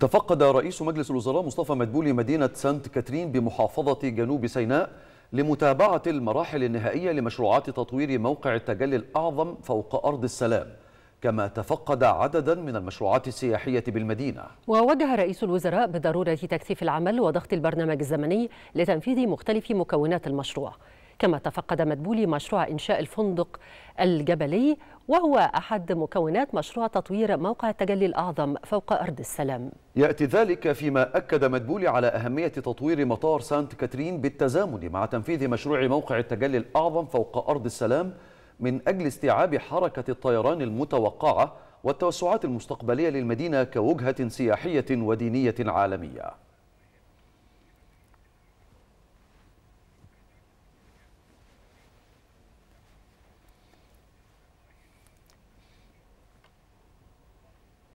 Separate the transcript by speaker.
Speaker 1: تفقد رئيس مجلس الوزراء مصطفى مدبولي مدينة سانت كاترين بمحافظة جنوب سيناء لمتابعة المراحل النهائية لمشروعات تطوير موقع التجلي الأعظم فوق أرض السلام كما تفقد عددا من المشروعات السياحية بالمدينة
Speaker 2: ووجه رئيس الوزراء بضرورة تكثيف العمل وضغط البرنامج الزمني لتنفيذ مختلف مكونات المشروع كما تفقد مدبولي مشروع إنشاء الفندق الجبلي وهو أحد مكونات مشروع تطوير موقع التجلي الأعظم فوق أرض السلام
Speaker 1: يأتي ذلك فيما أكد مدبولي على أهمية تطوير مطار سانت كاترين بالتزامن مع تنفيذ مشروع موقع التجلي الأعظم فوق أرض السلام من أجل استيعاب حركة الطيران المتوقعة والتوسعات المستقبلية للمدينة كوجهة سياحية ودينية عالمية